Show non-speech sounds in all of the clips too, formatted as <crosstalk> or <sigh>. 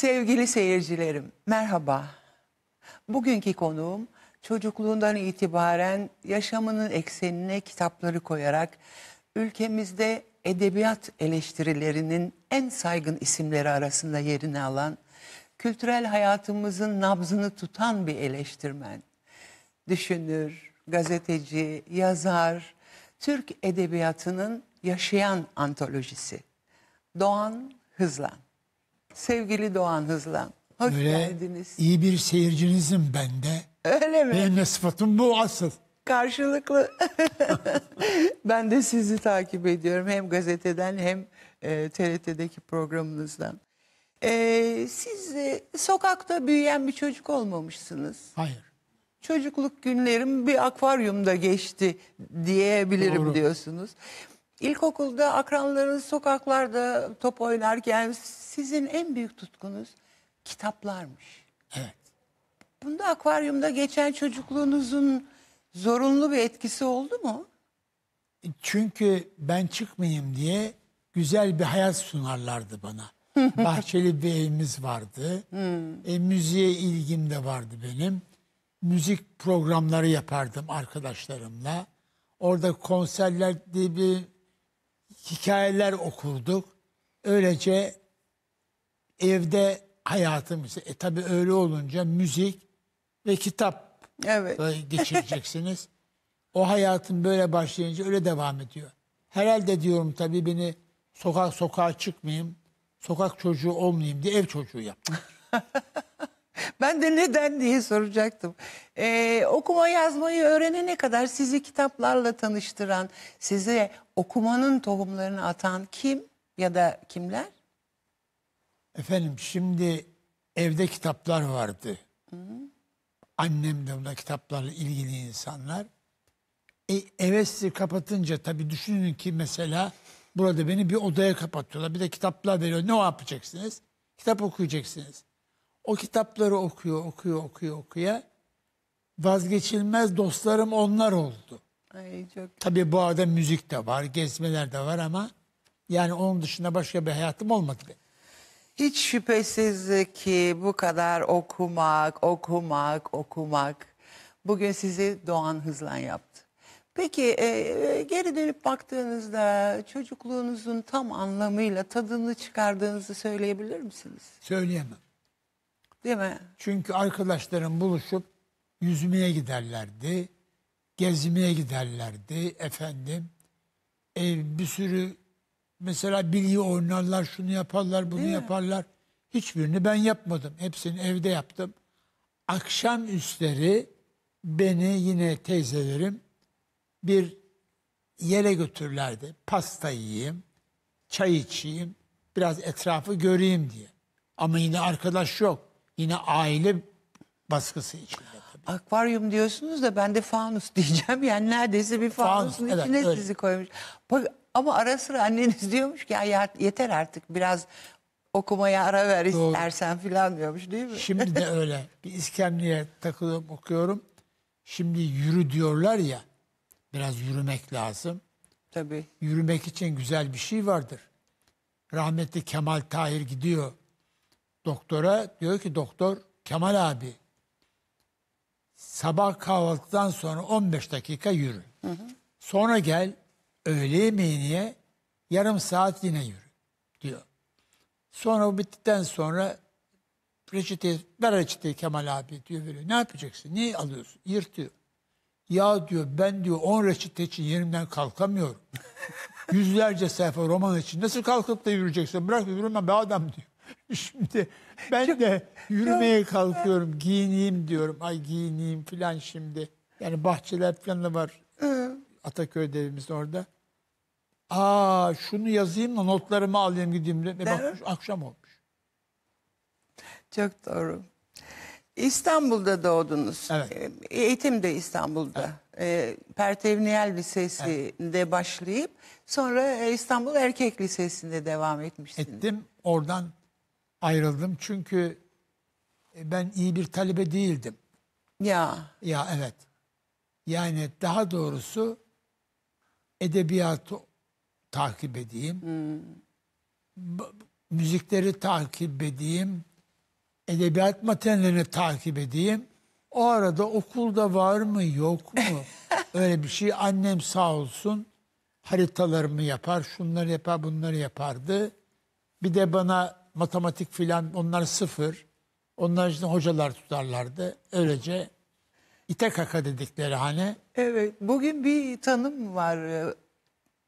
Sevgili seyircilerim, merhaba. Bugünkü konuğum çocukluğundan itibaren yaşamının eksenine kitapları koyarak ülkemizde edebiyat eleştirilerinin en saygın isimleri arasında yerini alan, kültürel hayatımızın nabzını tutan bir eleştirmen. Düşünür, gazeteci, yazar, Türk edebiyatının yaşayan antolojisi. Doğan Hızlan. Sevgili Doğan Hızlan. Hoş Öyle geldiniz. İyi bir seyircinizim ben de. Öyle mi? Benim de sıfatım bu asıl. Karşılıklı. <laughs> ben de sizi takip ediyorum. Hem gazeteden hem e, TRT'deki programınızdan. E, siz e, sokakta büyüyen bir çocuk olmamışsınız. Hayır. Çocukluk günlerim bir akvaryumda geçti diyebilirim Doğru. diyorsunuz. İlkokulda akranlarınız sokaklarda top oynarken sizin en büyük tutkunuz kitaplarmış. Evet. Bunda akvaryumda geçen çocukluğunuzun zorunlu bir etkisi oldu mu? Çünkü ben çıkmayayım diye güzel bir hayat sunarlardı bana. <laughs> Bahçeli bir evimiz vardı. Hmm. E, müziğe ilgim de vardı benim. Müzik programları yapardım arkadaşlarımla. Orada konserler diye bir hikayeler okurduk. Öylece evde hayatımız. E tabii öyle olunca müzik ve kitap evet. geçireceksiniz. <laughs> o hayatın böyle başlayınca öyle devam ediyor. Herhalde diyorum tabii beni sokak sokağa çıkmayayım, sokak çocuğu olmayayım diye ev çocuğu yaptım. <laughs> Ben de neden diye soracaktım. Ee, okuma yazmayı öğrenene kadar sizi kitaplarla tanıştıran, size okumanın tohumlarını atan kim ya da kimler? Efendim şimdi evde kitaplar vardı. Hı hı. Annem de buna kitaplarla ilgili insanlar. E, eve sizi kapatınca tabii düşünün ki mesela burada beni bir odaya kapatıyorlar. Bir de kitaplar veriyor. Ne yapacaksınız? Kitap okuyacaksınız. O kitapları okuyor, okuyor, okuyor, okuyor. Vazgeçilmez dostlarım onlar oldu. Ay çok. Tabii bu arada müzik de var, gezmeler de var ama yani onun dışında başka bir hayatım olmadı. Benim. Hiç şüphesiz ki bu kadar okumak, okumak, okumak bugün sizi Doğan Hızlan yaptı. Peki e, geri dönüp baktığınızda çocukluğunuzun tam anlamıyla tadını çıkardığınızı söyleyebilir misiniz? Söyleyemem. Değil mi? Çünkü arkadaşların buluşup yüzmeye giderlerdi, gezmeye giderlerdi efendim. E, bir sürü mesela bilgi oynarlar, şunu yaparlar, bunu Değil yaparlar. Mi? Hiçbirini ben yapmadım. Hepsini evde yaptım. Akşam üstleri beni yine teyzelerim bir yere götürlerdi. Pasta yiyeyim, çay içeyim, biraz etrafı göreyim diye. Ama yine arkadaş yok. Yine aile baskısı içinde. Tabii. Akvaryum diyorsunuz da ben de fanus <laughs> diyeceğim. Yani neredeyse bir fanusun fanus, içine evet, öyle. sizi koymuş. Bak, ama ara sıra anneniz <laughs> diyormuş ki ya yeter artık biraz okumaya ara ver istersen filan diyormuş değil mi? Şimdi de <laughs> öyle. Bir iskemleye takılıp okuyorum. Şimdi yürü diyorlar ya. Biraz yürümek lazım. Tabii. Yürümek için güzel bir şey vardır. Rahmetli Kemal Tahir gidiyor doktora diyor ki doktor Kemal abi sabah kahvaltıdan sonra 15 dakika yürü. Hı hı. Sonra gel öğle yemeğine yarım saat yine yürü diyor. Sonra o bittikten sonra reçete, ver reçeteyi Kemal abi diyor böyle. Ne yapacaksın? Niye alıyorsun? Yırtıyor. Ya diyor ben diyor 10 reçete için yerimden kalkamıyorum. <laughs> Yüzlerce sayfa roman için nasıl kalkıp da yürüyeceksin? Bırak yürümem be adam diyor. <laughs> Şimdi ben de yürümeye kalkıyorum, giyineyim diyorum. Ay giyineyim falan şimdi. Yani bahçeler falan da var. Ee. Ataköy evimiz orada. Aa şunu yazayım da notlarımı alayım gideyim. Ne bakmış akşam olmuş. Çok doğru. İstanbul'da doğdunuz. Evet. E, eğitim de İstanbul'da. Evet. E, Pertevniyel Lisesi'nde evet. başlayıp sonra e, İstanbul Erkek Lisesi'nde devam etmişsiniz. Ettim. Oradan ayrıldım. Çünkü e, ben iyi bir talebe değildim. Ya. Ya evet. Yani daha doğrusu edebiyatı takip edeyim. Hmm. Müzikleri takip edeyim. Edebiyat materyaline takip edeyim. O arada okulda var mı yok mu? <laughs> Öyle bir şey annem sağ olsun haritalarımı yapar, şunları yapar, bunları yapardı. Bir de bana matematik filan onlar sıfır. Onlar için hocalar tutarlardı. Öylece ite kaka dedikleri hani. Evet bugün bir tanım var e,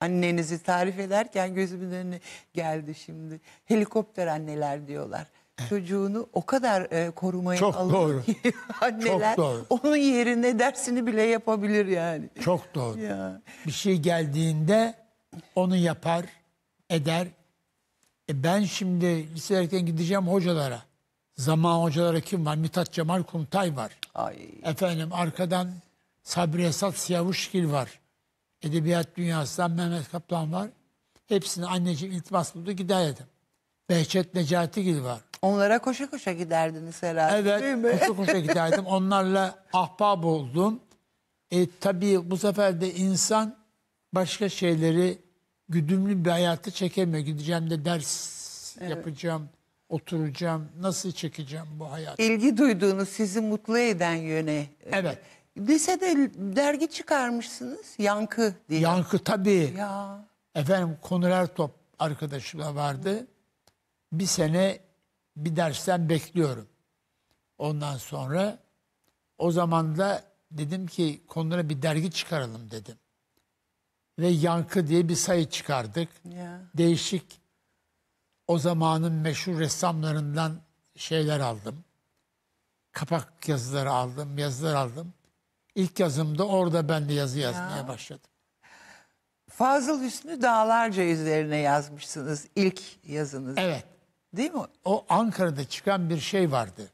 annenizi tarif ederken gözümün önüne geldi şimdi. Helikopter anneler diyorlar. Çocuğunu o kadar e, korumaya Çok alır doğru. ki <laughs> anneler Çok doğru. onun yerine dersini bile yapabilir yani. Çok doğru. Ya. Bir şey geldiğinde onu yapar, eder. E ben şimdi lisedeyken gideceğim hocalara. Zaman hocalara kim var? Mithat Cemal Kuntay var. Ay. Efendim arkadan Sabri Esat Siyavuşgil var. Edebiyat dünyasından Mehmet Kaplan var. Hepsini anneciğim iltimas buldu giderdim. Behçet Necatigil var. Onlara koşa koşa giderdiniz herhalde evet, değil mi? Evet koşa koşa <laughs> giderdim. Onlarla ahbap oldum. E, tabii bu sefer de insan başka şeyleri güdümlü bir hayatı çekemiyor. Gideceğim de ders evet. yapacağım, oturacağım, nasıl çekeceğim bu hayatı? İlgi duyduğunuz sizi mutlu eden yöne. E, evet. Lisede dergi çıkarmışsınız, Yankı diye. Yankı tabii. Ya. Efendim Konur top arkadaşımla vardı. Bir sene bir dersten bekliyorum. Ondan sonra o zaman da dedim ki Konur'a bir dergi çıkaralım dedim ve yankı diye bir sayı çıkardık. Yeah. Değişik o zamanın meşhur ressamlarından şeyler aldım. Kapak yazıları aldım, yazılar aldım. İlk yazımda orada ben de yazı yazmaya yeah. başladım. Fazıl Hüsnü Dağlarca üzerine yazmışsınız ilk yazınız. Evet. Değil mi? O Ankara'da çıkan bir şey vardı.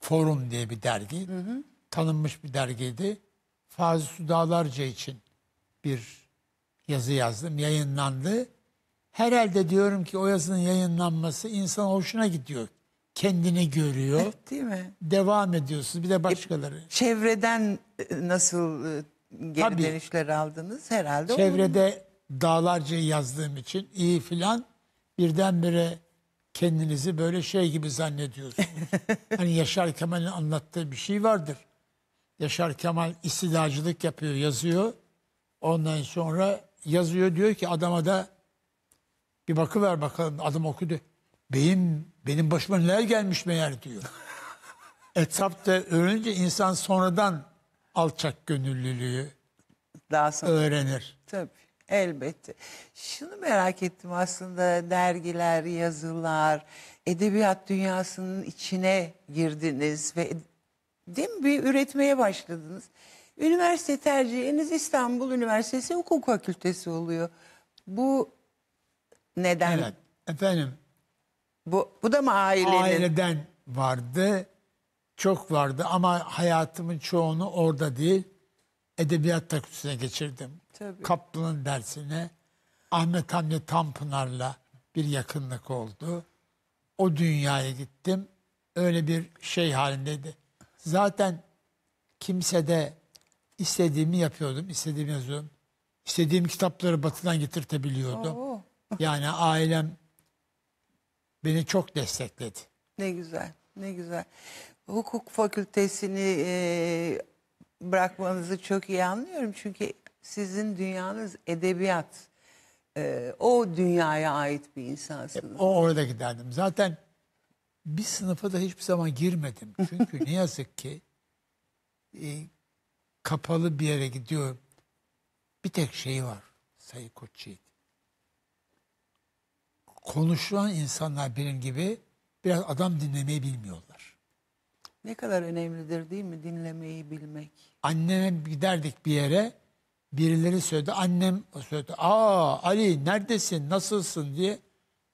Forum diye bir dergi. Hı hı. Tanınmış bir dergiydi. Fazıl Hüsnü Dağlarca için bir yazı yazdım, yayınlandı. Herhalde diyorum ki o yazının yayınlanması insan hoşuna gidiyor. Kendini görüyor. Evet, değil mi? Devam ediyorsunuz. Bir de e, başkaları. E, çevreden nasıl e, geri Tabii, dönüşler aldınız herhalde. Çevrede dağlarca yazdığım için iyi filan birdenbire kendinizi böyle şey gibi zannediyorsunuz. <laughs> hani Yaşar Kemal'in anlattığı bir şey vardır. Yaşar Kemal istidacılık yapıyor, yazıyor. Ondan sonra yazıyor diyor ki adama da bir ver bakalım. Adam okudu. Beyim benim başıma neler gelmiş meğer diyor. <laughs> Etapta öğrenince insan sonradan alçak gönüllülüğü daha sonra öğrenir. Tabii elbette. Şunu merak ettim aslında dergiler, yazılar, edebiyat dünyasının içine girdiniz ve değil mi bir üretmeye başladınız. Üniversite tercihiniz İstanbul Üniversitesi Hukuk Fakültesi oluyor. Bu neden? Evet efendim. Bu, bu da mı ailenin? Aileden vardı. Çok vardı ama hayatımın çoğunu orada değil. Edebiyat taküsüne geçirdim. Tabii. Kaplan'ın dersine. Ahmet Hamdi Tanpınar'la bir yakınlık oldu. O dünyaya gittim. Öyle bir şey halindeydi. Zaten kimse de istediğimi yapıyordum, istediğimi yazıyordum. İstediğim kitapları batıdan getirtebiliyordum. Yani ailem beni çok destekledi. Ne güzel, ne güzel. Hukuk fakültesini e, bırakmanızı çok iyi anlıyorum. Çünkü sizin dünyanız edebiyat. E, o dünyaya ait bir insansınız. E, o orada giderdim. Zaten bir sınıfa da hiçbir zaman girmedim. Çünkü <laughs> ne yazık ki e, kapalı bir yere gidiyorum. Bir tek şeyi var Sayın Koçyiğit. Konuşulan insanlar benim gibi biraz adam dinlemeyi bilmiyorlar. Ne kadar önemlidir değil mi dinlemeyi bilmek? Anneme giderdik bir yere birileri söyledi. Annem söyledi. Aa Ali neredesin nasılsın diye.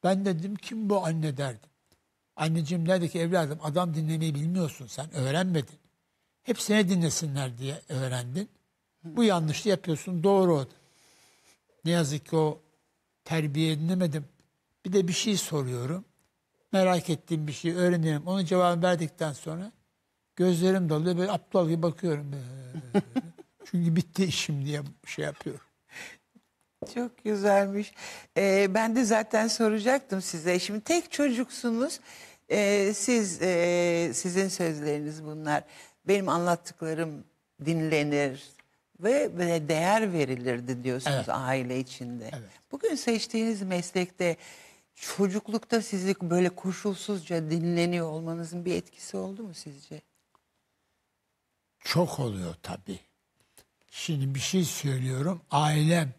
Ben dedim kim bu anne derdim. Anneciğim dedi ki evladım adam dinlemeyi bilmiyorsun sen öğrenmedin. Hepsini dinlesinler diye öğrendin. Bu yanlışı yapıyorsun. Doğru o. Ne yazık ki o terbiye edinemedim. Bir de bir şey soruyorum. Merak ettiğim bir şey öğreniyorum. Onun cevabını verdikten sonra gözlerim doluyor, Böyle aptal gibi bakıyorum. Ee, çünkü bitti işim diye şey yapıyorum. Çok güzelmiş. Ee, ben de zaten soracaktım size. Şimdi tek çocuksunuz. Ee, siz e, sizin sözleriniz bunlar benim anlattıklarım dinlenir ve, değer verilirdi diyorsunuz evet. aile içinde. Evet. Bugün seçtiğiniz meslekte çocuklukta sizi böyle koşulsuzca dinleniyor olmanızın bir etkisi oldu mu sizce? Çok oluyor tabii. Şimdi bir şey söylüyorum. Ailem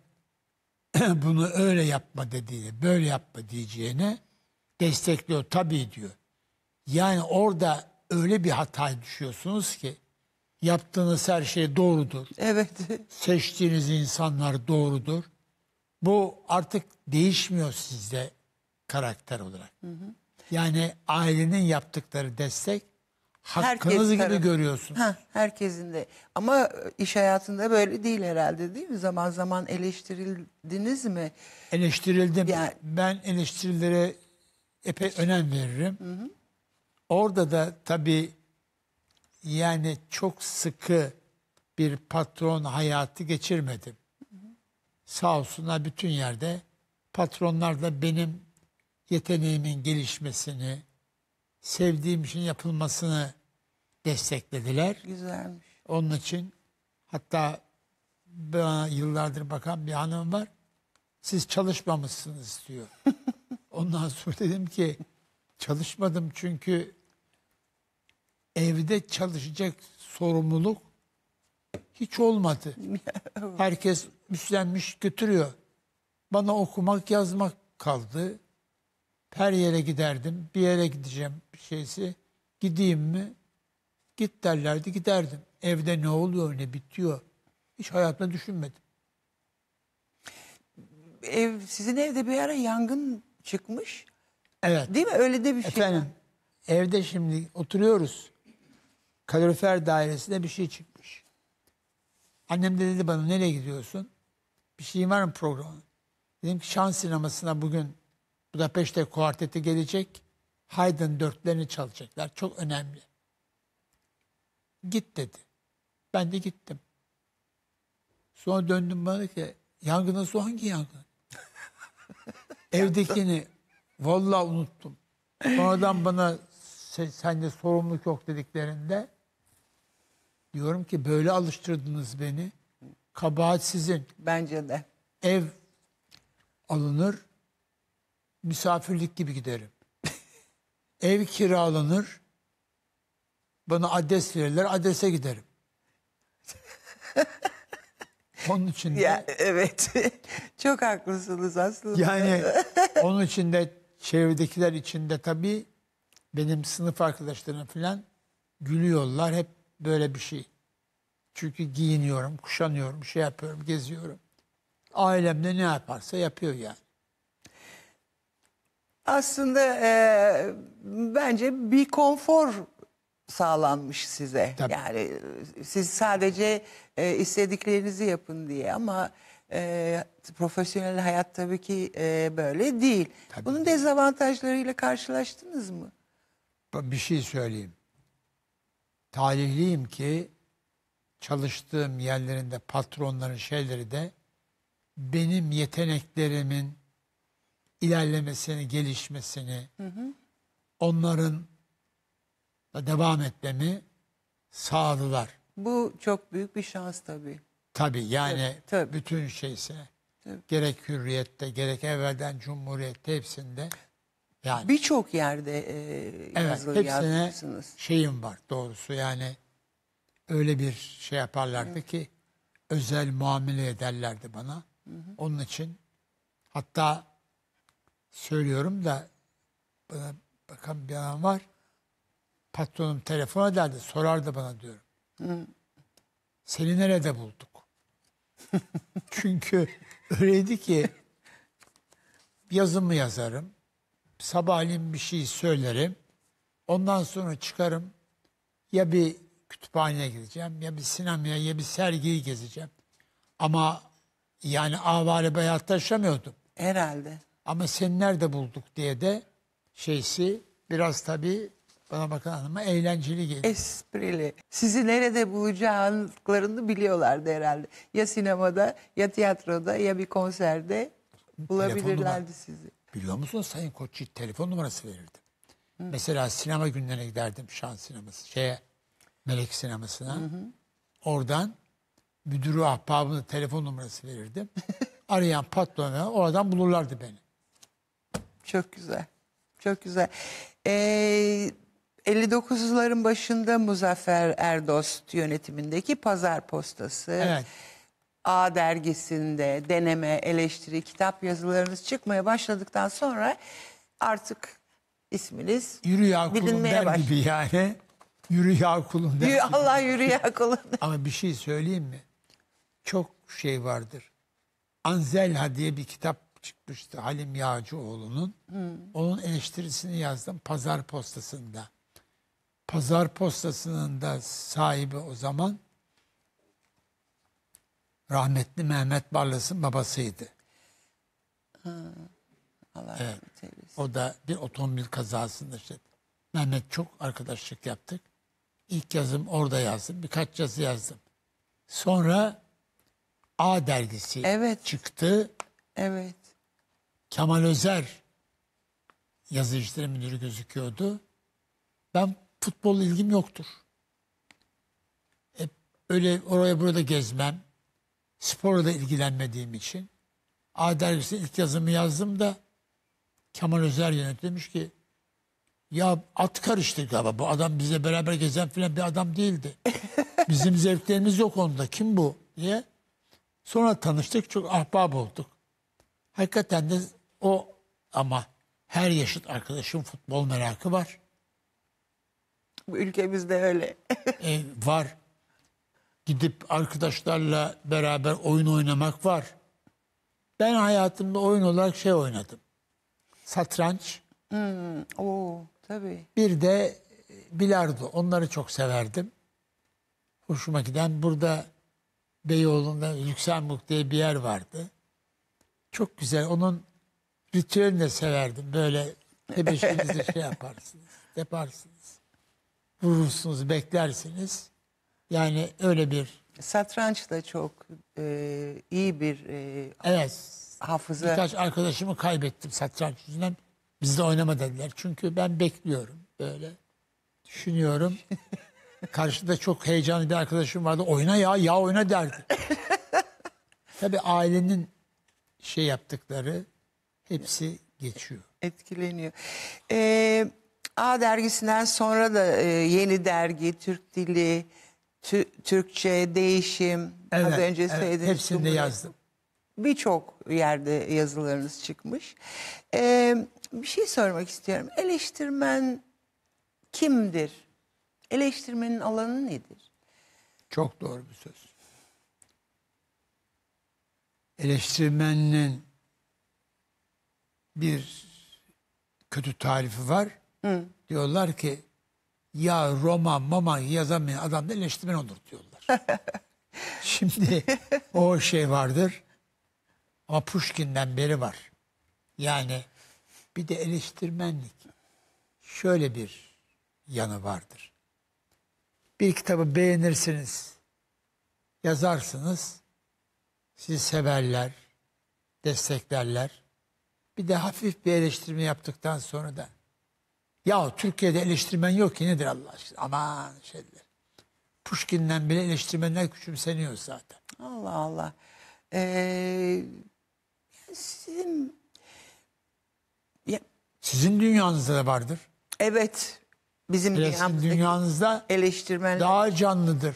<clears throat> bunu öyle yapma dediğini, böyle yapma diyeceğine destekliyor tabii diyor. Yani orada öyle bir hataya düşüyorsunuz ki yaptığınız her şey doğrudur. Evet. Seçtiğiniz insanlar doğrudur. Bu artık değişmiyor sizde karakter olarak. Hı hı. Yani ailenin yaptıkları destek hakkınız Herkes gibi tarafı. görüyorsunuz. Ha, herkesin de. Ama iş hayatında böyle değil herhalde değil mi? Zaman zaman eleştirildiniz mi? Eleştirildim. Yani- Ben eleştirilere epey önem veririm. Hı hı. Orada da tabii yani çok sıkı bir patron hayatı geçirmedim. Sağ olsunlar bütün yerde patronlar da benim yeteneğimin gelişmesini, sevdiğim işin yapılmasını desteklediler. Güzelmiş. Onun için hatta bana yıllardır bakan bir hanım var. Siz çalışmamışsınız diyor. <laughs> Ondan sonra dedim ki çalışmadım çünkü evde çalışacak sorumluluk hiç olmadı. <laughs> Herkes üstlenmiş götürüyor. Bana okumak yazmak kaldı. Her yere giderdim. Bir yere gideceğim bir şeysi. Gideyim mi? Git derlerdi giderdim. Evde ne oluyor ne bitiyor. Hiç hayatımda düşünmedim. Ev, sizin evde bir ara yangın çıkmış. Evet. Değil mi? Öyle de bir şey. Efendim evde şimdi oturuyoruz kalorifer dairesinde bir şey çıkmış. Annem de dedi bana nereye gidiyorsun? Bir şeyin var mı programın? Dedim ki şans sinemasına bugün Budapeşte kuarteti gelecek. Haydn dörtlerini çalacaklar. Çok önemli. Git dedi. Ben de gittim. Sonra döndüm bana ki yangının su hangi yangın? <laughs> Evdekini vallahi unuttum. Sonradan bana sen, sende sorumluluk yok dediklerinde Diyorum ki böyle alıştırdınız beni. Kabahat sizin. Bence de. Ev alınır, misafirlik gibi giderim. <laughs> Ev kiralanır, bana adres verirler, adrese giderim. <laughs> Onun için de... Ya, evet, <laughs> çok haklısınız aslında. Yani onun için de çevredekiler için de tabii benim sınıf arkadaşlarım falan gülüyorlar. Hep böyle bir şey. Çünkü giyiniyorum, kuşanıyorum, şey yapıyorum, geziyorum. Ailemde ne yaparsa yapıyor yani. Aslında e, bence bir konfor sağlanmış size. Tabii. Yani e, siz sadece e, istediklerinizi yapın diye ama e, profesyonel hayat tabii ki e, böyle değil. Tabii. Bunun dezavantajlarıyla karşılaştınız mı? Bir şey söyleyeyim talihliyim ki çalıştığım yerlerinde patronların şeyleri de benim yeteneklerimin ilerlemesini, gelişmesini, hı hı. onların da devam etmemi sağladılar. Bu çok büyük bir şans tabii. Tabii yani tabii, tabii. bütün şeyse tabii. gerek hürriyette gerek evvelden cumhuriyette hepsinde yani, Birçok yerde e, evet, kadroyu hepsine yapmışsınız. şeyim var doğrusu yani öyle bir şey yaparlardı evet. ki özel muamele ederlerdi bana. Hı hı. Onun için hatta söylüyorum da bana bakan bir adam var. Patronum telefon ederdi sorardı bana diyorum. Hı. Seni nerede bulduk? <laughs> Çünkü öyleydi ki yazımı yazarım sabahleyin bir şey söylerim. Ondan sonra çıkarım. Ya bir kütüphaneye gideceğim, ya bir sinemaya, ya bir sergiyi gezeceğim. Ama yani avare bir hayatta yaşamıyordum. Herhalde. Ama seni nerede bulduk diye de şeysi biraz tabii bana bakan hanıma eğlenceli geliyor. Esprili. Sizi nerede bulacaklarını biliyorlardı herhalde. Ya sinemada, ya tiyatroda, ya bir konserde bulabilirlerdi sizi. Biliyor musunuz Sayın Koççi telefon numarası verirdim. Hı. Mesela sinema günlerine giderdim şan sineması şeye melek sinemasına. Hı hı. Oradan müdürü ahbabının telefon numarası verirdim. <laughs> Arayan patronu oradan bulurlardı beni. Çok güzel. Çok güzel. Ee, 59'ların başında Muzaffer Erdost yönetimindeki pazar postası. Evet. A dergisinde deneme, eleştiri, kitap yazılarınız çıkmaya başladıktan sonra artık isminiz Yürü bilinmeye der başladı. gibi yani. Yürü ya der gibi. Allah yürü ya kulun. Ama bir şey söyleyeyim mi? Çok şey vardır. Anzelha diye bir kitap çıkmıştı Halim Yağcıoğlu'nun. Hmm. Onun eleştirisini yazdım Pazar Postası'nda. Pazar Postası'nın da sahibi o zaman Rahmetli Mehmet Barlas'ın babasıydı. Allah evet. O da bir otomobil kazasında işte. Mehmet çok arkadaşlık yaptık. İlk yazım orada yazdım. Birkaç yazı yazdım. Sonra A dergisi evet. çıktı. Evet. Kemal Özer yazı işleri müdürü gözüküyordu. Ben futbol ilgim yoktur. Hep öyle oraya burada gezmem sporla da ilgilenmediğim için A dergisi ilk yazımı yazdım da Kemal Özer yönetmiş ki ya at karıştı galiba bu adam bize beraber gezen filan bir adam değildi. Bizim zevklerimiz yok onda kim bu diye. Sonra tanıştık çok ahbap olduk. Hakikaten de o ama her yaşıt arkadaşım futbol merakı var. Bu ülkemizde öyle. e, var gidip arkadaşlarla beraber oyun oynamak var. Ben hayatımda oyun olarak şey oynadım. Satranç. Hmm, oo, tabii. Bir de e, bilardo. Onları çok severdim. Hoşuma giden burada Beyoğlu'nda Yükselmuk diye bir yer vardı. Çok güzel. Onun ritüelini de severdim. Böyle tebeşirinizi <laughs> şey yaparsınız, yaparsınız. Vurursunuz, beklersiniz. Yani öyle bir... Satranç da çok e, iyi bir e, evet, hafıza. Birkaç arkadaşımı kaybettim satranç yüzünden. Bizde oynama dediler. Çünkü ben bekliyorum böyle. Düşünüyorum. <laughs> Karşıda çok heyecanlı bir arkadaşım vardı. Oyna ya, ya oyna derdi. <laughs> Tabii ailenin şey yaptıkları hepsi geçiyor. Etkileniyor. Ee, A dergisinden sonra da e, yeni dergi, Türk dili, Türkçe, değişim, Evet, az önce evet, söylediğiniz hepsinde Cumhuriyet. yazdım. Birçok yerde yazılarınız çıkmış. Ee, bir şey sormak istiyorum. Eleştirmen kimdir? Eleştirmenin alanı nedir? Çok doğru bir söz. Eleştirmenin bir kötü tarifi var. Diyorlar ki ya roman mama yazamayan adam da eleştirmen olur diyorlar. <laughs> Şimdi o şey vardır ama Pushkin'den beri var. Yani bir de eleştirmenlik şöyle bir yanı vardır. Bir kitabı beğenirsiniz, yazarsınız, sizi severler, desteklerler. Bir de hafif bir eleştirme yaptıktan sonra da ya Türkiye'de eleştirmen yok ki nedir Allah aşkına? Aman şeyler. Pushkin'den bile eleştirmenler küçümseniyor zaten. Allah Allah. Ee, sizin ya, sizin dünyanızda da vardır. Evet. Bizim dünyamızda eleştirmenler daha canlıdır.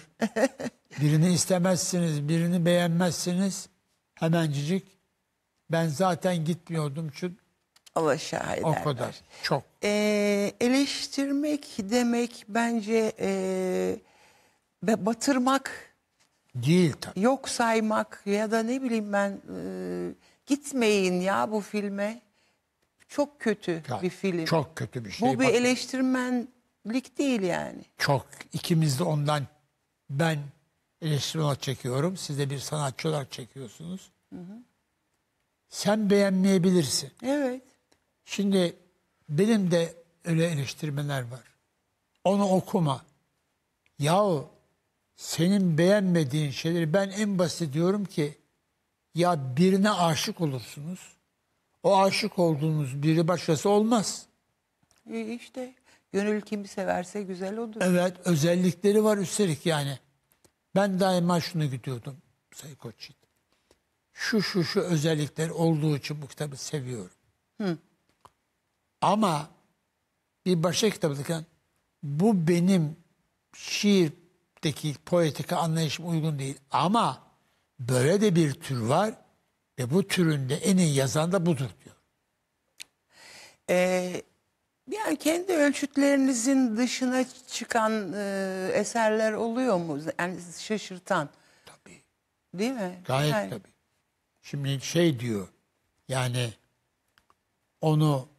<laughs> birini istemezsiniz, birini beğenmezsiniz. Hemencik ben zaten gitmiyordum çünkü Allah şahit O kadar. Çok. Ee, eleştirmek demek bence e, batırmak. Değil tabii. Yok saymak ya da ne bileyim ben e, gitmeyin ya bu filme. Çok kötü ya, bir film. Çok kötü bir şey. Bu bir Bak, eleştirmenlik değil yani. Çok. İkimiz de ondan ben eleştirmen olarak çekiyorum. Siz de bir sanatçı olarak çekiyorsunuz. Hı hı. Sen beğenmeyebilirsin. Evet. Şimdi benim de öyle eleştirmeler var. Onu okuma. Yahu senin beğenmediğin şeyleri ben en basit diyorum ki ya birine aşık olursunuz. O aşık olduğunuz biri başkası olmaz. İşte gönül kimi severse güzel olur. Evet özellikleri var üstelik yani. Ben daima şunu gidiyordum Sayın Koçit. Şu şu şu özellikler olduğu için bu kitabı seviyorum. Hı. Ama bir başka kitabda bu benim şiirdeki poetika anlayışım uygun değil. Ama böyle de bir tür var ve bu türünde en iyi yazan da budur diyor. Ee, yani kendi ölçütlerinizin dışına çıkan e, eserler oluyor mu? Yani şaşırtan. Tabii. Değil mi? Gayet yani. tabii. Şimdi şey diyor yani onu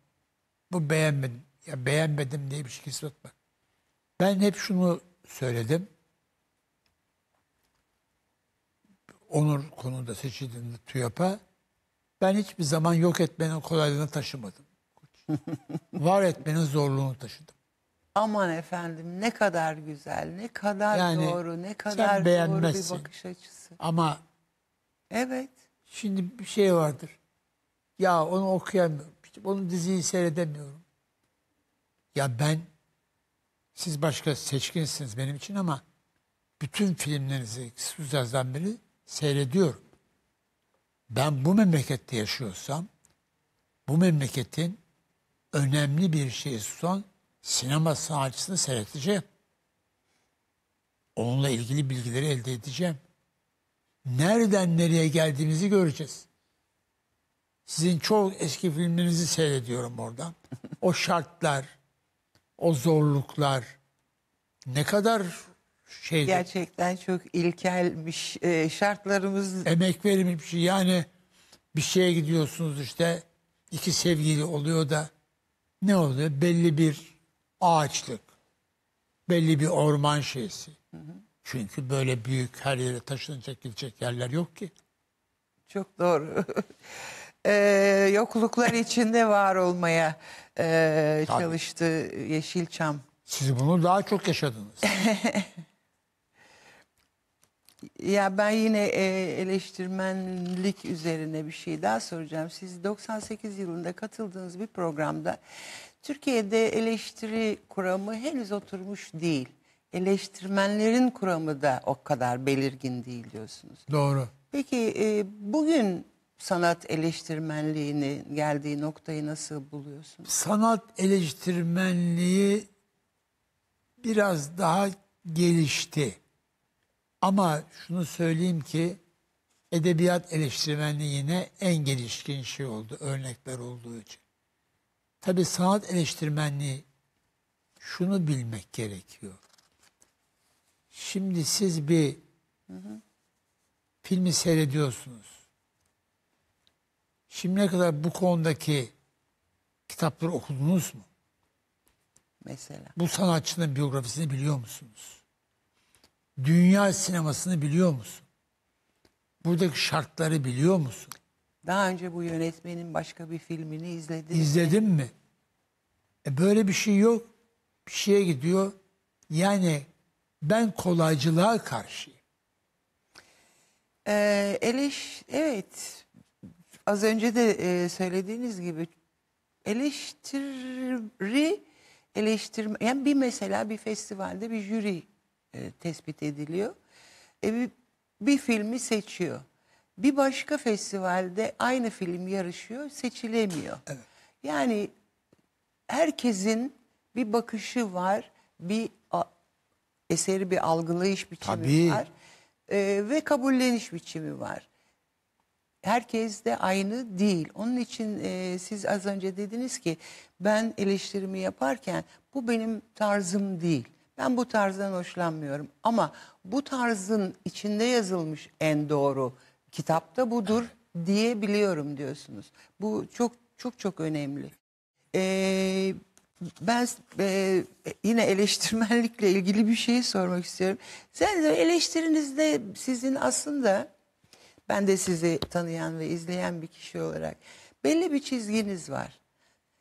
bu beğenmedim. Ya beğenmedim diye bir şey hissetmek. Ben hep şunu söyledim. Onur konuda seçildiğinde TÜYAP'a ben hiçbir zaman yok etmenin kolaylığını taşımadım. <laughs> Var etmenin zorluğunu taşıdım. Aman efendim ne kadar güzel, ne kadar Yani doğru, ne kadar doğru bir bakış açısı. Ama Evet. Şimdi bir şey vardır. Ya onu okuyamıyorum. İşte onun diziyi seyredemiyorum. Ya ben, siz başka seçkinsiniz benim için ama bütün filmlerinizi Suzaz'dan beri seyrediyorum. Ben bu memlekette yaşıyorsam, bu memleketin önemli bir şeyi son sinema sanatçısını seyredeceğim. Onunla ilgili bilgileri elde edeceğim. Nereden nereye geldiğimizi göreceğiz. Sizin çoğu eski filminizi seyrediyorum orada. O şartlar, o zorluklar ne kadar şeydi. Gerçekten çok ilkelmiş e, şartlarımız. Emek verilmiş. Şey. Yani bir şeye gidiyorsunuz işte iki sevgili oluyor da ne oluyor? Belli bir ağaçlık, belli bir orman şeysi. Hı hı. Çünkü böyle büyük her yere taşınacak gidecek yerler yok ki. Çok doğru. <laughs> e, yokluklar içinde var olmaya e, Tabii. çalıştı Yeşilçam. Siz bunu daha çok yaşadınız. <laughs> Ya ben yine e, eleştirmenlik üzerine bir şey daha soracağım. Siz 98 yılında katıldığınız bir programda Türkiye'de eleştiri kuramı henüz oturmuş değil. Eleştirmenlerin kuramı da o kadar belirgin değil diyorsunuz. Doğru. Peki e, bugün sanat eleştirmenliğini geldiği noktayı nasıl buluyorsun? Sanat eleştirmenliği biraz daha gelişti. Ama şunu söyleyeyim ki edebiyat eleştirmenliği yine en gelişkin şey oldu örnekler olduğu için. Tabi sanat eleştirmenliği şunu bilmek gerekiyor. Şimdi siz bir hı hı. filmi seyrediyorsunuz Şimdiye kadar bu konudaki kitapları okudunuz mu? Mesela. Bu sanatçının biyografisini biliyor musunuz? Dünya sinemasını biliyor musun? Buradaki şartları biliyor musun? Daha önce bu yönetmenin başka bir filmini izledin İzledin mi? mi? E böyle bir şey yok. Bir şeye gidiyor. Yani ben kolaycılığa karşıyım. Ee, eleş, evet Az önce de e, söylediğiniz gibi eleştiri eleştirme yani bir mesela bir festivalde bir jüri e, tespit ediliyor. E, bir, bir filmi seçiyor. Bir başka festivalde aynı film yarışıyor, seçilemiyor. Evet. Yani herkesin bir bakışı var, bir a, eseri bir algılayış biçimi Tabii. var e, ve kabulleniş biçimi var herkes de aynı değil. Onun için e, siz az önce dediniz ki ben eleştirimi yaparken bu benim tarzım değil. Ben bu tarzdan hoşlanmıyorum ama bu tarzın içinde yazılmış en doğru kitapta budur diyebiliyorum diyorsunuz. Bu çok çok çok önemli. Ee, ben e, yine eleştirmenlikle ilgili bir şey sormak istiyorum. Sen de eleştirinizde sizin aslında ben de sizi tanıyan ve izleyen bir kişi olarak belli bir çizginiz var.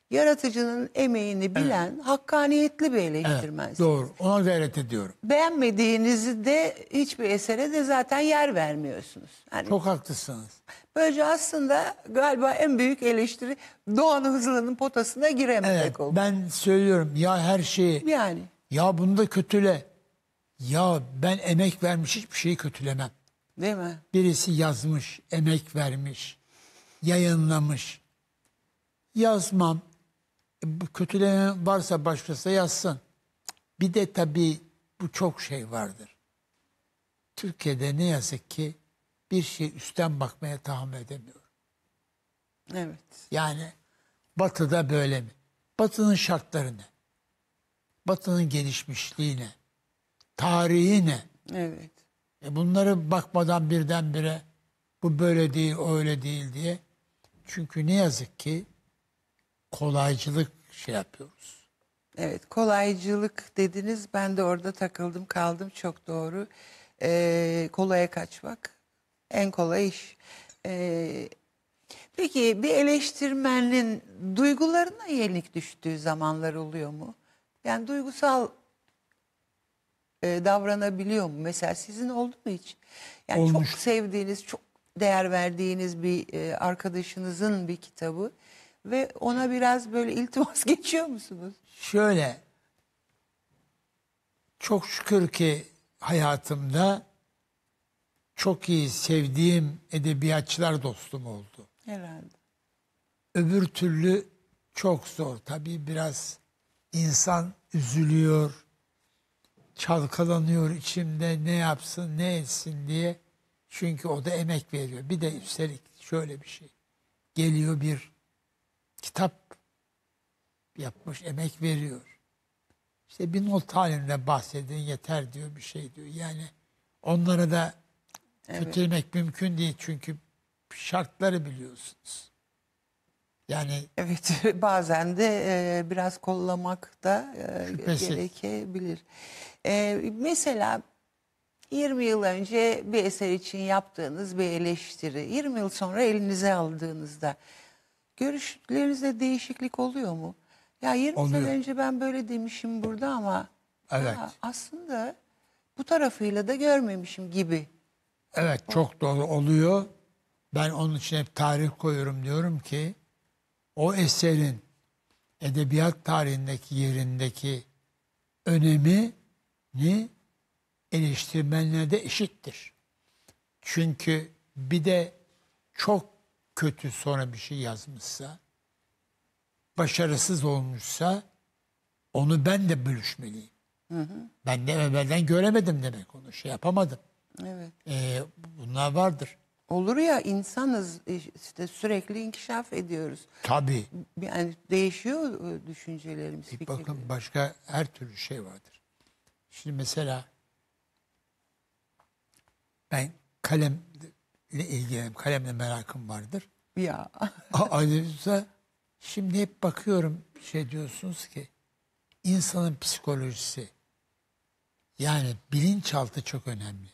Yaratıcının emeğini bilen hakkaniyetli bir eleştirmensiniz. Doğru. Ona gayret ediyorum. Beğenmediğinizi de hiçbir esere de zaten yer vermiyorsunuz. Yani Çok haklısınız. Böylece aslında galiba en büyük eleştiri Doğan Hızlı'nın potasına girememek Evet. oldu. Ben söylüyorum ya her şeyi Yani ya bunu da kötüle. Ya ben emek vermiş hiçbir şeyi kötülemem. Değil mi? Birisi yazmış, emek vermiş, yayınlamış. Yazmam. E, Kötülenen varsa başkası yazsın. Bir de tabii bu çok şey vardır. Türkiye'de ne yazık ki bir şey üstten bakmaya tahammül edemiyor. Evet. Yani batıda böyle mi? Batının şartları ne? Batının gelişmişliği ne? Tarihi ne? Evet. E bunları bakmadan birdenbire bu böyle değil, öyle değil diye. Çünkü ne yazık ki kolaycılık şey yapıyoruz. Evet kolaycılık dediniz ben de orada takıldım kaldım çok doğru. Ee, kolaya kaçmak en kolay iş. Ee, peki bir eleştirmenin duygularına yenik düştüğü zamanlar oluyor mu? Yani duygusal e, davranabiliyor mu? Mesela sizin oldu mu hiç? Yani Olmuş. çok sevdiğiniz, çok değer verdiğiniz bir e, arkadaşınızın bir kitabı ve ona biraz böyle iltimas <laughs> geçiyor musunuz? Şöyle, çok şükür ki hayatımda çok iyi sevdiğim edebiyatçılar dostum oldu. Herhalde. Öbür türlü çok zor. Tabii biraz insan üzülüyor, çalkalanıyor içimde ne yapsın ne etsin diye. Çünkü o da emek veriyor. Bir de üstelik şöyle bir şey. Geliyor bir kitap yapmış, emek veriyor. İşte bir not halinde bahsedin yeter diyor bir şey diyor. Yani onlara da kötülemek evet. mümkün değil çünkü şartları biliyorsunuz. Yani Evet <laughs> bazen de e, biraz kollamak da e, gerekebilir. E, mesela 20 yıl önce bir eser için yaptığınız bir eleştiri 20 yıl sonra elinize aldığınızda görüşlerinizde değişiklik oluyor mu? Ya 20 sene Oluyor. önce ben böyle demişim burada ama Evet. "Aa, aslında bu tarafıyla da görmemişim gibi. evet çok doğru oluyor. Ben onun için hep tarih koyuyorum diyorum ki o eserin edebiyat tarihindeki yerindeki önemini eleştirmenlere de eşittir. Çünkü bir de çok kötü sonra bir şey yazmışsa, başarısız olmuşsa onu ben de bölüşmeliyim. Hı hı. Ben de evvelden göremedim demek onu, şey yapamadım. Evet. Ee, bunlar vardır. Olur ya insanız e, işte sürekli inkişaf ediyoruz. Tabii. Yani değişiyor e, düşüncelerimiz. Bir bakın başka her türlü şey vardır. Şimdi mesela ben kalemle ilgilenim, Kalemle merakım vardır. Ya. Ayrıca şimdi hep bakıyorum şey diyorsunuz ki insanın psikolojisi yani bilinçaltı çok önemli.